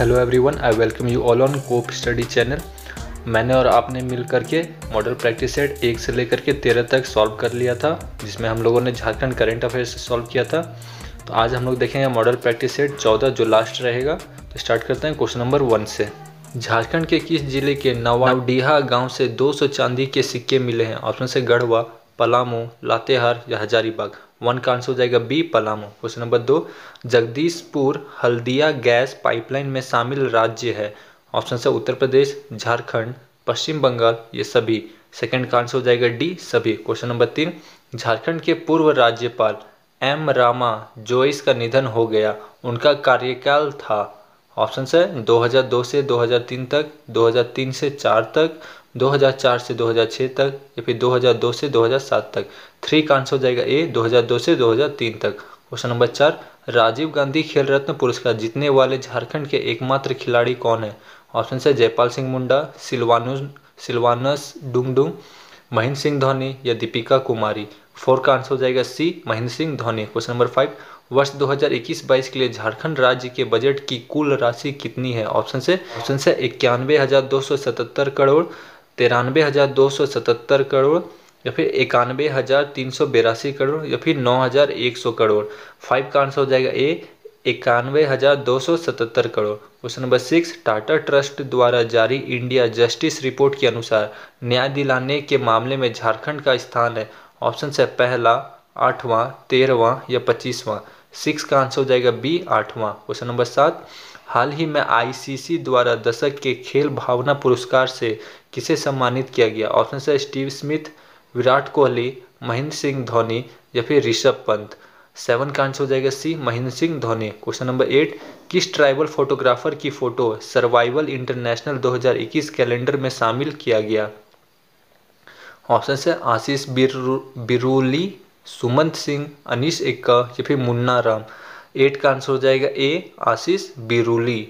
hello everyone I welcome you all on cope study channel मैंने और आपने मिल करके मॉडल प्रैक्टिस सेट एक से लेकर के तेरह तक सॉल्व कर लिया था जिसमें हम लोगों ने झारखंड करेंट अफेयर्स सॉल्व किया था तो आज हम लोग देखेंगे मॉडल प्रैक्टिस सेट चौदह जो लास्ट रहेगा तो स्टार्ट करते हैं क्वेश्चन नंबर वन से झारखंड के किस जिले के नवाडीहा गाँव से दो सौ चांदी के सिक्के मिले हैं ऑप्शन से गढ़वा पलामू लातेहार या हजारीबाग वन का आंसर हो जाएगा बी पलामू क्वेश्चन नंबर दो जगदीशपुर हल्दिया गैस पाइपलाइन में शामिल राज्य है ऑप्शन से उत्तर प्रदेश झारखंड पश्चिम बंगाल ये सभी सेकंड का आंसर हो जाएगा डी सभी क्वेश्चन नंबर तीन झारखंड के पूर्व राज्यपाल एम रामा जोइस का निधन हो गया उनका कार्यकाल था ऑप्शन से 2002 से 2003 तक 2003 से 4 तक 2004 से 2006 तक या फिर 2002 से 2007 तक थ्री का आंसर हो जाएगा ए 2002 से 2003 तक क्वेश्चन नंबर चार राजीव गांधी खेल रत्न पुरस्कार जीतने वाले झारखंड के एकमात्र खिलाड़ी कौन है ऑप्शन से जयपाल सिंह मुंडा सिल्वानु सिलवानस डुंगडुंग महेंद्र सिंह धोनी या दीपिका कुमारी फोर का आंसर हो जाएगा C Mahendra Singh Dhoni question number five वर्ष 2021-22 के लिए झारखंड राज्य के बजट की कुल राशि कितनी है ऑप्शन से ऑप्शन से इक्यानवे करोड़ तिरानवे हज़ार दो सौ सतहत्तर करोड़ या फिर इक्यानवे हज़ार तीन सौ बेरासी करोड़ या फिर नौ हज़ार एक सौ करोड़ फाइव का आंसर हो जाएगा ए इक्यानवे हज़ार दो सौ सतहत्तर crore question number six Tata trust द्वारा जारी इंडिया जस्टिस रिपोर्ट के अनुसार न्याय दिलाने के मामले में झारखंड का स्थान है ऑप्शन है पहला आठवां तेरहवां या पच्चीसवां सिक्स का आंसर हो जाएगा बी आठवां क्वेश्चन नंबर सात हाल ही में आईसीसी द्वारा दशक के खेल भावना पुरस्कार से किसे सम्मानित किया गया ऑप्शन से स्टीव स्मिथ विराट कोहली महेंद्र सिंह धोनी या फिर ऋषभ पंत सेवन का आंसर हो जाएगा C Mahendra Singh Dhoni question number eight किस ट्राइबल फोटोग्राफर की फोटो सर्वाइवल इंटरनेशनल 2021 कैलेंडर में शामिल किया गया ऑप्शन है आशीष बिरूली सुमंत सिंह अनीस एक्का या फिर मुन्ना राम एट का आंसर हो जाएगा A Ashish Biruli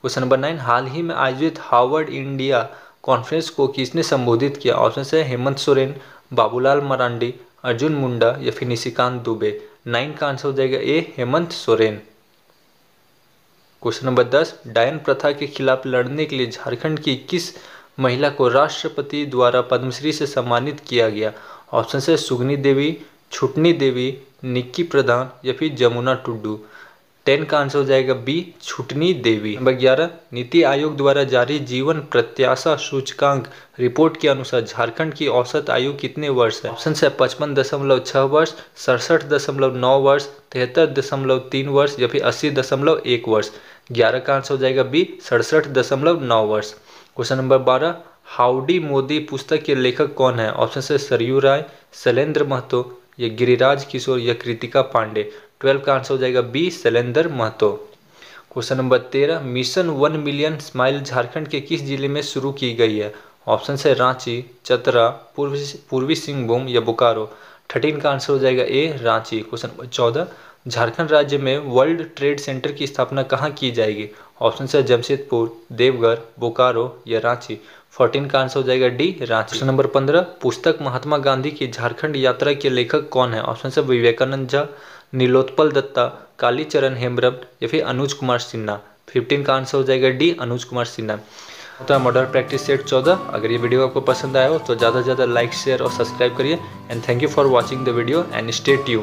question number nine हाल ही में आयोजित हार्वर्ड इंडिया कॉन्फ्रेंस को किसने संबोधित किया ऑप्शन है हेमंत सोरेन बाबूलाल मरांडी अर्जुन मुंडा या फिर निशिकांत दुबे नाइन का आंसर हो जाएगा A Hemant Soren question number दस डायन प्रथा के खिलाफ लड़ने के लिए झारखंड की किस महिला को राष्ट्रपति द्वारा पद्मश्री से सम्मानित किया गया ऑप्शन है सुगनी देवी छुटनी देवी निक्की प्रधान या फिर जमुना टुड्डू टेन का आंसर हो जाएगा बी छुटनी देवी नंबर ग्यारह नीति आयोग द्वारा जारी जीवन प्रत्याशा सूचकांक रिपोर्ट के अनुसार झारखंड की औसत आयु कितने वर्ष है ऑप्शन है पचपन दशमलव छः वर्ष सड़सठ दशमलव नौ वर्ष तिहत्तर दशमलव तीन वर्ष या फिर अस्सी दशमलव एक वर्ष ग्यारह का आंसर हो जाएगा बी सड़सठ दशमलव नौ वर्ष क्वेश्चन नंबर बारह हाउडी मोदी पुस्तक के लेखक कौन है ऑप्शन है सरयू राय शैलेंद्र महतो या गिरिराज किशोर या कृतिका पांडे ट्वेल्व का आंसर हो जाएगा B Shailendra Mahto question number तेरह mission one million smile Jharkhand के किस जिले में शुरू की गई है ऑप्शन है रांची चतरा पूर्वी पूर्वी सिंहभूम या बोकारो थर्टीन का आंसर हो जाएगा ए रांची क्वेश्चन नंबर चौदह झारखंड राज्य में वर्ल्ड ट्रेड सेंटर की स्थापना कहाँ की जाएगी ऑप्शन से जमशेदपुर देवघर बोकारो या रांची फोर्टीन का आंसर हो जाएगा डी रांची प्रश्न नंबर पंद्रह पुस्तक महात्मा गांधी की झारखंड यात्रा के लेखक कौन है ऑप्शन से विवेकानंद झा नीलोत्पल दत्ता कालीचरण हेम्ब्रम या फिर अनुज कुमार सिन्हा फिफ्टीन का आंसर हो जाएगा डी अनुज कुमार सिन्हा होता मॉडल प्रैक्टिस सेट चौदह अगर ये वीडियो आपको पसंद आया हो तो ज़्यादा से ज़्यादा लाइक शेयर और सब्सक्राइब करिए and thank you for watching the video and stay you